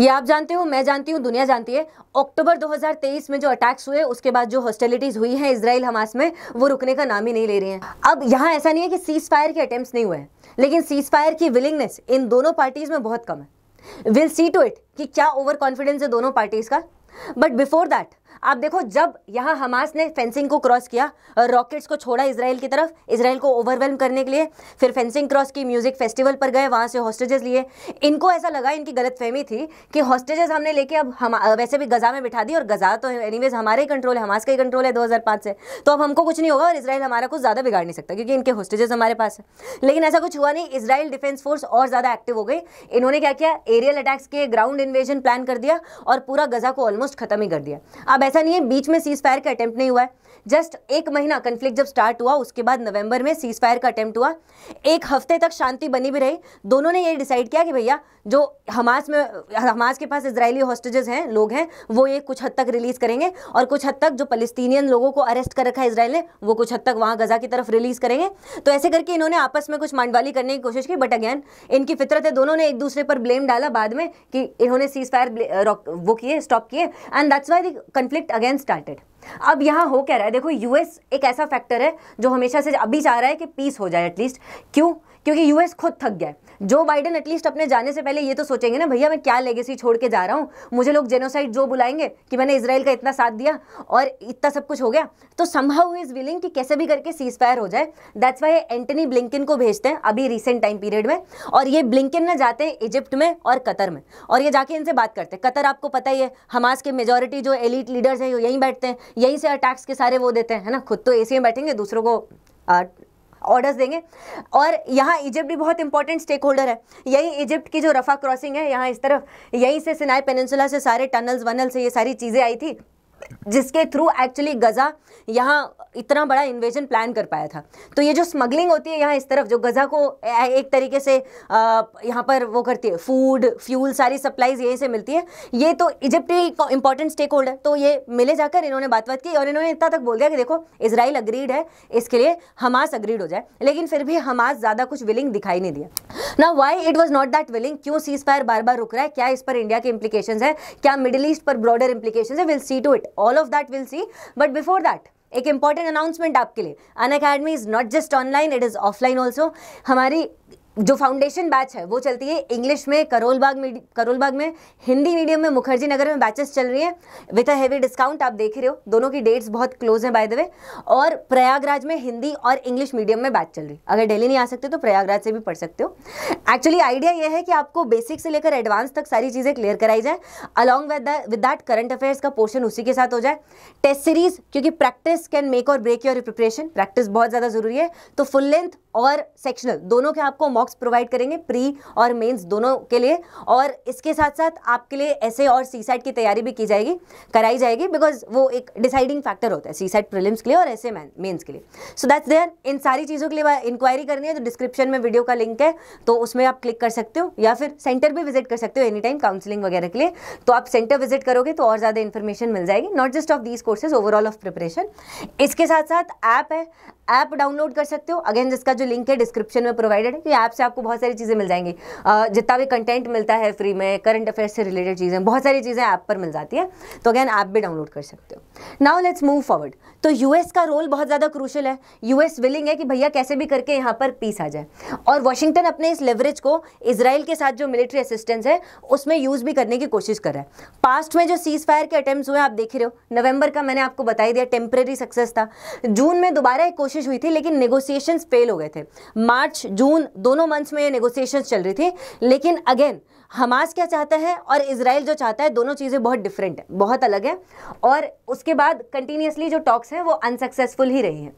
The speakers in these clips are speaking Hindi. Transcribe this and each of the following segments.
ये आप जानते हो मैं जानती हूँ दुनिया जानती है अक्टूबर 2023 में जो अटैक्स हुए उसके बाद जो हॉस्टेलिटीज़ हुई हैं इसराइल हमास में वो रुकने का नाम ही नहीं ले रही हैं अब यहाँ ऐसा नहीं है कि सीज़ फायर के अटैम्प्ट नहीं हुए हैं लेकिन सीज़ फायर की विलिंगनेस इन दोनों पार्टीज़ में बहुत कम है विल सी टू इट कि क्या ओवर कॉन्फिडेंस है दोनों पार्टीज़ का बट बिफोर दैट आप देखो जब यहाँ हमास ने फेंसिंग को क्रॉस किया रॉकेट्स को छोड़ा इसराइल की तरफ इसराइल को ओवरवेलम करने के लिए फिर फेंसिंग क्रॉस की म्यूज़िक फेस्टिवल पर गए वहाँ से हॉस्टेजेस लिए इनको ऐसा लगा इनकी गलतफहमी थी कि हॉस्टेजेस हमने लेके अब हम वैसे भी गज़ा में बिठा दी और गज़ा तो एनीवेज हमारे ही कंट्रोल है हमास का ही कंट्रोल है दो से तो अब हमको कुछ नहीं होगा और इसराइल हमारा कुछ ज़्यादा बिगाड़ नहीं सकता क्योंकि इनके हॉस्टेजेस हमारे पास है लेकिन ऐसा कुछ हुआ नहीं इसराइल डिफेंस फोर्स और ज़्यादा एक्टिव हो गई इन्होंने क्या किया एरियल अटैक्स के ग्राउंड इन्वेजन प्लान कर दिया और पूरा गज़ा को ऑलमोस्ट खत्म ही कर दिया अब ऐसा नहीं है बीच में सीज फायर का अटैम्प्ट नहीं हुआ है जस्ट एक महीना कन्फ्लिक्ट जब स्टार्ट हुआ उसके बाद नवंबर में सीज फायर का अटैम्प्ट हुआ एक हफ्ते तक शांति बनी भी रही दोनों ने ये डिसाइड किया कि भैया जो हमास में हमास के पास इसराइली हॉस्टेजेस हैं लोग हैं वो ये कुछ हद तक रिलीज़ करेंगे और कुछ हद तक जो फलस्तीनियन लोगों को अरेस्ट कर रखा है इसराइल ने वो कुछ हद तक वहाँ गजा की तरफ रिलीज़ करेंगे तो ऐसे करके इन्होंने आपस में कुछ मांडवाली करने की कोशिश की बट अगैन इनकी फितरत है दोनों ने एक दूसरे पर ब्लेम डाला बाद में कि इन्होंने सीज फायर वो किए स्टॉप किए and that's why the conflict conflict again started अब यहाँ हो क्या रहा है देखो यूएस एक ऐसा फैक्टर है जो हमेशा से अभी चाह रहा है कि पीस हो जाए एटलीस्ट क्यों क्योंकि यूएस खुद थक गया जो बाइडन एटलीस्ट अपने जाने से पहले ये तो सोचेंगे ना भैया मैं क्या लेगेसी छोड़ के जा रहा हूँ मुझे लोग जेनोसाइड जो बुलाएंगे कि मैंने इसराइल का इतना साथ दिया और इतना सब कुछ हो गया तो समहाउ इज़ विलिंग कि कैसे भी करके सीज फायर हो जाए दैट्स वाई एंटनी ब्लिंकिन को भेजते हैं अभी रिसेंट टाइम पीरियड में और ये ब्लिंकिन ना जाते हैं इजिप्ट में और कतर में और ये जाके इनसे बात करते हैं कतर आपको पता ही है हमास के मेजोरिटी जो एलिट लीडर्स हैं यहीं बैठते हैं यहीं से अटैक्स के सारे वो देते हैं है ना खुद तो ए में बैठेंगे दूसरों को ऑर्डर्स देंगे और यहाँ इजिप्ट भी बहुत इंपॉर्टेंट स्टेक होल्डर है यही इजिप्ट की जो रफ़ा क्रॉसिंग है यहाँ इस तरफ यहीं से सिनाई पेनसुला से सारे टनल्स वनल से ये सारी चीज़ें आई थी जिसके थ्रू एक्चुअली गज़ा यहाँ इतना बड़ा इन्वेजन प्लान कर पाया था तो ये जो स्मगलिंग होती है यहाँ इस तरफ जो गज़ा को एक तरीके से यहाँ पर वो करती है फूड फ्यूल सारी सप्लाईज यहीं से मिलती है ये तो इजिप्ट इंपॉर्टेंट स्टेक होल्डर तो ये मिले जाकर इन्होंने बात बात की और इन्होंने इतना तक बोल दिया कि देखो इसराइल अग्रीड है इसके लिए हमास अग्रीड हो जाए लेकिन फिर भी हमास ज़्यादा कुछ विलिंग दिखाई नहीं दिया ना why it was not that willing क्यों सीज फायर बार बार रुक रहा है क्या इस पर इंडिया के इंप्लीकेशन है क्या मिडिल ईस्ट पर ब्रॉडर इंप्लीकेशन है will see to it all of that we'll see. But before that, एक इम्पॉर्टेंट अनाउंसमेंट आपके लिए Unacademy is not just online it is offline also हमारी जो फाउंडेशन बैच है वो चलती है इंग्लिश में करोलबाग मीडियम करोलबाग में हिंदी मीडियम में मुखर्जी नगर में बैचेस चल रही है विथ अ हैवी डिस्काउंट आप देख रहे हो दोनों की डेट्स बहुत क्लोज हैं बाय द वे और प्रयागराज में हिंदी और इंग्लिश मीडियम में बैच चल रही है अगर डेली नहीं आ सकते तो प्रयागराज से भी पढ़ सकते हो एक्चुअली आइडिया यह है कि आपको बेसिक से लेकर एडवांस तक सारी चीज़ें क्लियर कराई जाए along with with that current affairs का पोर्शन उसी के साथ हो जाए टेस्ट सीरीज क्योंकि practice can make or break your preparation practice बहुत ज़्यादा जरूरी है तो फुल लेंथ और सेक्शनल दोनों के आपको मॉक्स प्रोवाइड करेंगे प्री और मेंस दोनों के लिए और इसके साथ साथ आपके लिए ऐसे और सी सेट की तैयारी भी की जाएगी कराई जाएगी बिकॉज वो एक डिसाइडिंग फैक्टर होता है सी सेट प्रिलिम्स के लिए और ऐसे मेंस के लिए सो दैट्स देयर इन सारी चीज़ों के लिए इंक्वायरी करनी है तो डिस्क्रिप्शन में वीडियो का लिंक है तो उसमें आप क्लिक कर सकते हो या फिर सेंटर भी विजिट कर सकते हो एनी टाइम काउंसलिंग वगैरह के लिए तो आप सेंटर विजिट करोगे तो और ज़्यादा इन्फॉर्मेशन मिल जाएगी not just of these courses overall of preparation इसके साथ साथ ऐप है ऐप डाउनलोड कर सकते हो अगेन जिसका जो जो लिंक है डिस्क्रिप्शन में प्रोवाइडेड है तो ये ऐप से आपको बहुत सारी चीज़ें मिल जाएंगी जितना भी कंटेंट मिलता है फ्री में करंट अफेयर्स से रिलेटेड चीज़ें बहुत सारी चीज़ें ऐप पर मिल जाती है तो अगैन ऐप भी डाउनलोड कर सकते हो नाउ लेट्स मूव फॉरवर्ड तो यूएस का रोल बहुत ज़्यादा क्रूशल है यूएस विलिंग है कि भैया कैसे भी करके यहाँ पर पीस आ जाए और वॉशिंगटन अपने इस लेवरेज को इसराइल के साथ जो मिलिट्री असिस्टेंस है उसमें यूज़ भी करने की कोशिश कर रहा है पास्ट में जो सीज फायर के अटैम्प्ट हुए आप देख रहे हो नवंबर का मैंने आपको बताई दिया टेम्प्रेरी सक्सेस था जून में दोबारा एक कोशिश हुई थी लेकिन नेगोशिएशन फेल हो गए थे मार्च जून दोनों मंथ्स में नेगोसिएशन चल रही थी लेकिन अगेन हमास क्या चाहता है और इसराइल जो चाहता है दोनों चीज़ें बहुत डिफरेंट है बहुत अलग है और उसके बाद कंटिन्यूसली जो टॉक्स हैं वो अनसक्सेसफुल ही रही हैं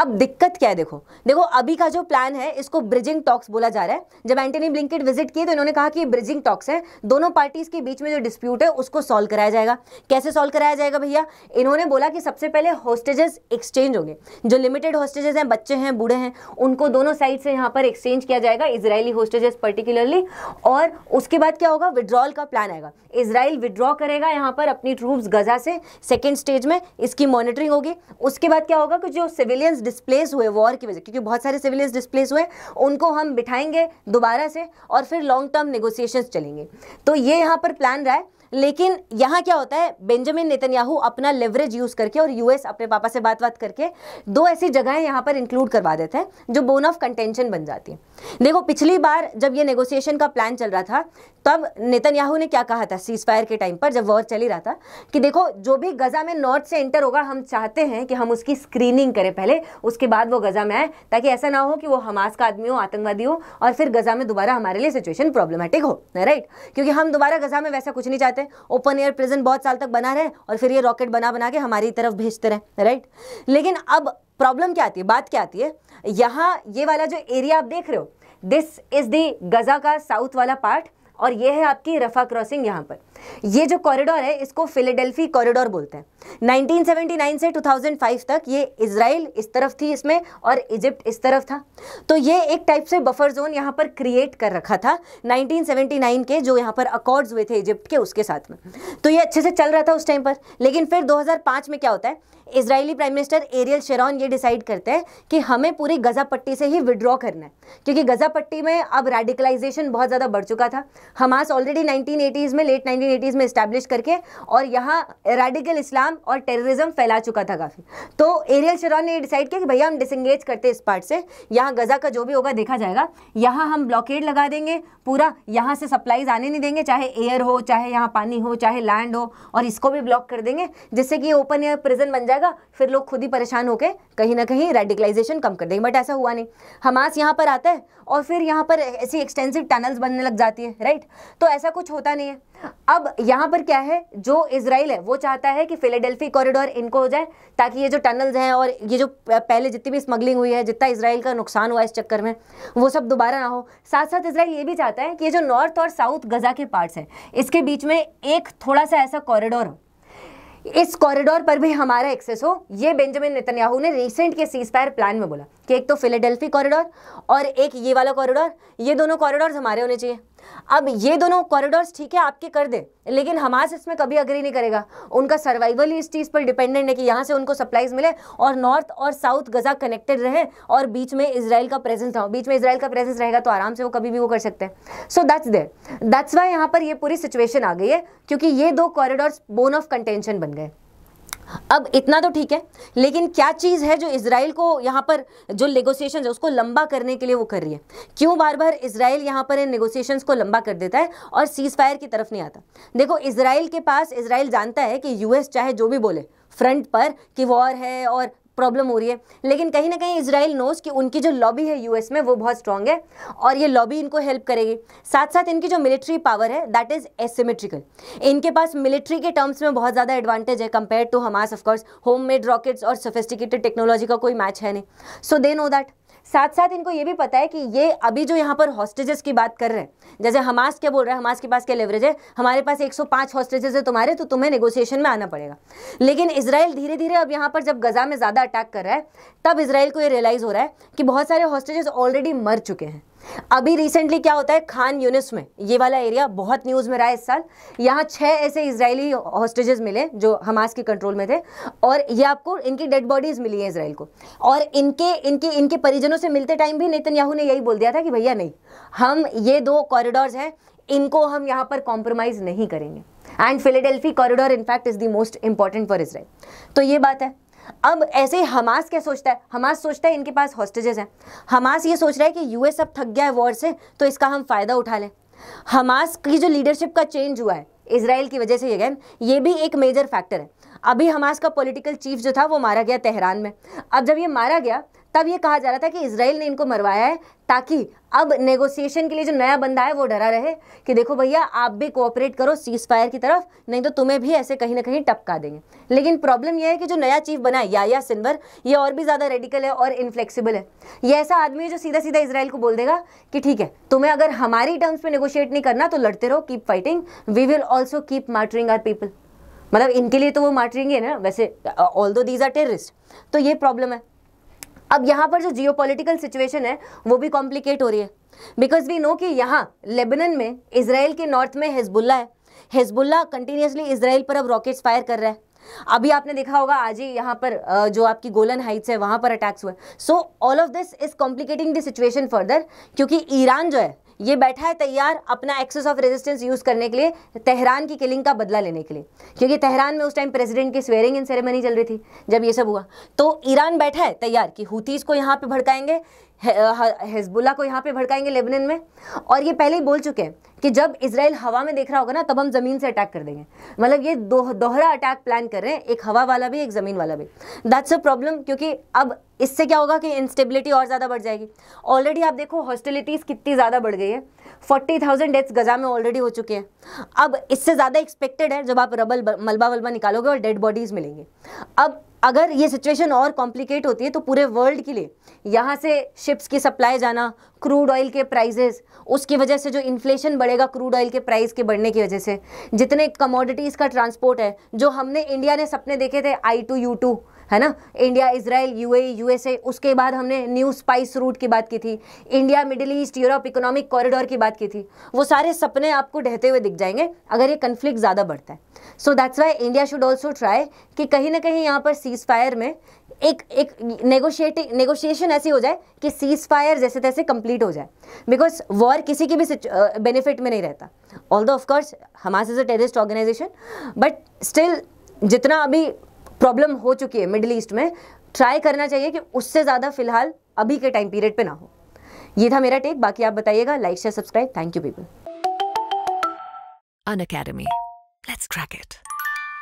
अब दिक्कत क्या है देखो देखो अभी का जो प्लान है इसको ब्रिजिंग टॉक्स बोला जा रहा है जब एंटनी ब्लिंकेट विजिट किए तो इन्होंने कहा कि ये ब्रिजिंग टॉक्स है दोनों पार्टीज के बीच में जो डिस्प्यूट है उसको सॉल्व कराया जाएगा कैसे सॉल्व कराया जाएगा भैया इन्होंने बोला कि सबसे पहले होस्टेजेस एक्सचेंज होंगे जो लिमिटेड होस्टेजेस हैं बच्चे हैं बूढ़े हैं उनको दोनों साइड से यहाँ पर एक्सचेंज किया जाएगा इसराइली होस्टेजेस पर्टिकुलरली और उसके बाद क्या होगा विड्रॉल का प्लान आएगा इसराइल विड्रॉ करेगा यहाँ पर अपनी ट्रूप्स गजा से सेकेंड स्टेज में इसकी मॉनिटरिंग होगी उसके बाद क्या होगा कि जो सिविल सिविलियंस डिस्प्लेस हुए वॉर की वजह क्योंकि बहुत सारे सिविलियंस डिस्प्लेस हुए उनको हम बिठाएंगे दोबारा से और फिर लॉन्ग टर्म नेगोशिएशंस चलेंगे तो ये यहाँ पर प्लान रहा है लेकिन यहां क्या होता है बेंजामिन नेतन्याहू अपना लेवरेज यूज़ करके और यूएस अपने पापा से बात बात करके दो ऐसी जगहें यहां पर इंक्लूड करवा देते हैं जो बोन ऑफ कंटेंशन बन जाती है देखो पिछली बार जब ये नेगोशिएशन का प्लान चल रहा था तब नेतन्याहू ने क्या कहा था सीज फायर के टाइम पर जब वॉर चली रहा था कि देखो जो भी गज़ा में नॉर्थ से एंटर होगा हम चाहते हैं कि हम उसकी स्क्रीनिंग करें पहले उसके बाद वो गज़ा में आए ताकि ऐसा ना हो कि वो हमास का आदमी हो आतंकवादी हो और फिर गज़ा में दोबारा हमारे लिए सिचुएशन प्रॉब्लमेटिक हो राइट क्योंकि हम दोबारा गज़ा में वैसा कुछ नहीं चाहते रहे ओपन एयर प्रिजन बहुत साल तक बना रहे और फिर ये रॉकेट बना बना के हमारी तरफ भेजते रहे राइट लेकिन अब प्रॉब्लम क्या आती है बात क्या आती है यहाँ ये वाला जो एरिया आप देख रहे हो दिस इज़ दी गज़ा का साउथ वाला पार्ट और ये है आपकी रफा क्रॉसिंग यहाँ पर ये जो कॉरिडोर है इसको फिलेडेल्फी कॉरिडोर बोलते हैं 1979 से 2005 तक ये इसराइल इस तरफ थी इसमें और इजिप्ट इस तरफ था तो ये एक टाइप से बफर जोन यहाँ पर क्रिएट कर रखा था 1979 के जो यहाँ पर अकॉर्ड्स हुए थे इजिप्ट के उसके साथ में तो ये अच्छे से चल रहा था उस टाइम पर लेकिन फिर 2005 में क्या होता है Israeli prime minister Ariel Sharon ये डिसाइड करते हैं कि हमें पूरी गज़ा पट्टी से ही विड्रॉ करना है क्योंकि गज़ा पट्टी में अब रेडिकलाइजेशन बहुत ज़्यादा बढ़ चुका था हमास ऑलरेडी 1980s में लेट 1980s में इस्टेब्लिश करके और यहाँ रेडिकल इस्लाम और टेररिज्म फैला चुका था काफ़ी तो एरियल शरॉन ने डिसाइड किया कि भैया हम डिसंगेज करते इस पार्ट से यहाँ गज़ा का जो भी होगा देखा जाएगा यहाँ हम ब्लॉकेड लगा देंगे पूरा यहाँ से सप्लाईज आने नहीं देंगे चाहे एयर हो चाहे यहाँ पानी हो चाहे लैंड हो और इसको भी ब्लॉक कर देंगे जिससे कि ओपन एयर प्रिजन बन जाएगा फिर लोग खुद ही परेशान होकर कहीं ना कहीं रेडिकलाइजेशन कम कर देंगे बट ऐसा हुआ नहीं हमास यहाँ पर आता है और फिर यहाँ पर ऐसी एक्सटेंसिव टनल्स बनने लग जाती है राइट तो ऐसा कुछ होता नहीं है अब यहां पर क्या है जो इसराइल है वो चाहता है कि फिलेडेल्फी कॉरिडोर इनको हो जाए ताकि ये जो टनल्स हैं और ये जो पहले जितनी भी स्मगलिंग हुई है जितना इसराइल का नुकसान हुआ इस चक्कर में वो सब दोबारा ना हो साथ साथ इसराइल ये भी चाहता है कि ये जो नॉर्थ और साउथ गज़ा के पार्ट्स हैं इसके बीच में एक थोड़ा सा ऐसा कॉरिडोर हो इस कॉरिडोर पर भी हमारा एक्सेस हो ये बेंजामिन नेतन्याहू ने रिसेंट के सीज फायर प्लान में बोला कि एक तो फिलेडेल्फी कॉरिडोर और एक ये वाला कॉरिडोर ये दोनों कॉरिडोर हमारे होने चाहिए अब ये दोनों कॉरिडोर्स ठीक है आपके कर दे लेकिन हमास इसमें कभी अग्री नहीं करेगा उनका सर्वाइवल ही इस चीज़ पर डिपेंडेंट है कि यहाँ से उनको सप्लाईज मिले और नॉर्थ और साउथ गज़ा कनेक्टेड रहे और बीच में इसराइल का प्रेजेंस रहा बीच में इसराइल का प्रेजेंस रहेगा तो आराम से वो कभी भी वो कर सकते हैं so that's there that's why यहाँ पर ये पूरी सिचुएशन आ गई है क्योंकि ये दो कॉरिडोर्स बोन ऑफ कंटेंशन बन गए अब इतना तो ठीक है लेकिन क्या चीज़ है जो इसराइल को यहाँ पर जो नेगोशिएशन है उसको लंबा करने के लिए वो कर रही है क्यों बार बार इसराइल यहाँ पर इन को लंबा कर देता है और सीज़ फायर की तरफ नहीं आता देखो इसराइल के पास इसराइल जानता है कि यूएस चाहे जो भी बोले फ्रंट पर कि वॉर है और प्रॉब्लम हो रही है लेकिन कहीं ना कहीं इसराइल नोज कि उनकी जो लॉबी है यूएस में वो बहुत स्ट्रांग है और ये लॉबी इनको हेल्प करेगी साथ साथ इनकी जो मिलिट्री पावर है दैट इज़ एसिमेट्रिकल इनके पास मिलिट्री के टर्म्स में बहुत ज़्यादा एडवांटेज है compare to Hamas of course home made rockets और सोफिस्टिकेटेड टेक्नोलॉजी का कोई मैच है नहीं सो दे नो दैट साथ साथ इनको ये भी पता है कि ये अभी जो यहाँ पर हॉस्टेजेस की बात कर रहे हैं जैसे हमास क्या बोल रहे हैं हमास के पास क्या लेवरेज है हमारे पास 105 हॉस्टेजेस है तुम्हारे तो तुम्हें नेगोशिएशन में आना पड़ेगा लेकिन इसराइल धीरे धीरे अब यहाँ पर जब गजा में ज़्यादा अटैक कर रहा है तब इसराइल को ये रियलाइज़ हो रहा है कि बहुत सारे हॉस्टेजेस ऑलरेडी मर चुके हैं अभी रिसेंटली क्या होता है खान यूनिस में ये वाला एरिया बहुत न्यूज़ में रहा है इस साल यहाँ छह ऐसे इसराइली हॉस्टेजेस मिले जो हमास के कंट्रोल में थे और ये आपको इनकी डेड बॉडीज़ मिली है इसराइल को और इनके इनके इनके परिजनों से मिलते टाइम भी नितिन याहू ने यही बोल दिया था कि भैया नहीं हम ये दो कॉरिडोर्स हैं इनको हम यहाँ पर कॉम्प्रोमाइज़ नहीं करेंगे and Philadelphi corridor in fact is the most important for Israel तो ये बात है अब ऐसे ही हमास क्या सोचता है हमास सोचता है इनके पास हॉस्टेजेस हैं हमास ये सोच रहा है कि यूएस अब थक गया है वॉर से तो इसका हम फ़ायदा उठा लें हमास की जो लीडरशिप का चेंज हुआ है इसराइल की वजह से ये गैन ये भी एक मेजर फैक्टर है अभी हमास का पॉलिटिकल चीफ जो था वो मारा गया तेहरान में अब जब ये मारा गया तब ये कहा जा रहा था कि इसराइल ने इनको मरवाया है ताकि अब नेगोशिएशन के लिए जो नया बंदा है वो डरा रहे कि देखो भैया आप भी कोऑपरेट करो सीज फायर की तरफ नहीं तो तुम्हें भी ऐसे कहीं ना कहीं टपका देंगे लेकिन प्रॉब्लम यह है कि जो नया चीफ बना है याया सिन्वर ये और भी ज़्यादा रेडिकल है और इनफ्लेक्सिबल है ये ऐसा आदमी है जो सीधा सीधा इसराइल को बोल देगा कि ठीक है तुम्हें अगर हमारी टर्म्स पर नेगोशिएट नहीं करना तो लड़ते रहो keep fighting we will also keep martyring our people मतलब इनके लिए तो वो मार्टरिंग है ना वैसे ऑल दो दीज आर टेररिस्ट तो ये प्रॉब्लम है अब यहाँ पर जो जियो सिचुएशन है वो भी कॉम्प्लिकेट हो रही है बिकॉज वी नो कि यहाँ लेबनन में इसराइल के नॉर्थ में हिजबुल्ला है हिजबुल्ला कंटिन्यूसली इसराइल पर अब रॉकेट्स फायर कर रहा है अभी आपने देखा होगा आज ही यहाँ पर जो आपकी गोलन हाइट्स है वहाँ पर अटैक्स हुए so all of this is complicating the situation further क्योंकि ईरान जो है ये बैठा है तैयार अपना एक्सेस ऑफ रेजिस्टेंस यूज़ करने के लिए तेहरान की किलिंग का बदला लेने के लिए क्योंकि तेहरान में उस टाइम प्रेसिडेंट की स्वेरिंग इन सेरेमनी चल रही थी जब ये सब हुआ तो ईरान बैठा है तैयार कि हुतीस को यहाँ पे भड़काएंगे हिजबुल्ला को यहाँ पे भड़काएंगे लेबनन में और ये पहले ही बोल चुके हैं कि जब इसराइल हवा में देख रहा होगा ना तब हम ज़मीन से अटैक कर देंगे मतलब ये दो दोहरा अटैक प्लान कर रहे हैं एक हवा वाला भी एक ज़मीन वाला भी दैट्स अ प्रॉब्लम क्योंकि अब इससे क्या होगा कि इंस्टेबिलिटी और ज़्यादा बढ़ जाएगी ऑलरेडी आप देखो हॉस्टिलिटीज़ कितनी ज़्यादा बढ़ गई है फोर्टी थाउजेंड डेथ्स गज़ा में ऑलरेडी हो चुके हैं अब इससे ज़्यादा एक्सपेक्टेड है जब आप रबल मलबा वलबा निकालोगे और डेड बॉडीज़ मिलेंगे अब अगर ये सिचुएशन और कॉम्प्लिकेट होती है तो पूरे वर्ल्ड के लिए यहाँ से शिप्स की सप्लाई जाना क्रूड ऑयल के प्राइजेस उसकी वजह से जो इन्फ्लेशन बढ़ेगा क्रूड ऑयल के प्राइस के बढ़ने की वजह से जितने कमोडिटीज़ का ट्रांसपोर्ट है जो हमने इंडिया ने सपने देखे थे आई टू यू टू है ना इंडिया इसराइल यूएई यूएसए उसके बाद हमने न्यू स्पाइस रूट की बात की थी India Middle East Europe economic corridor की बात की थी वो सारे सपने आपको ढहते हुए दिख जाएंगे अगर ये कन्फ्लिक्ट ज़्यादा बढ़ता है so that's why India should also try कि कहीं ना कहीं यहाँ पर सीज फायर में एक एक नेगोशिएटिंग नेगोशिएशन ऐसी हो जाए कि सीज फायर जैसे तैसे कंप्लीट हो जाए बिकॉज वॉर किसी की भी बेनिफिट में नहीं रहता although of course Hamas is a terrorist organization but still जितना अभी प्रॉब्लम हो चुकी है मिडिल ईस्ट में ट्राई करना चाहिए कि उससे ज़्यादा फिलहाल अभी के टाइम पीरियड पे ना हो ये था मेरा टेक बाकी आप बताइएगा like share subscribe thank you people Unacademy let's crack it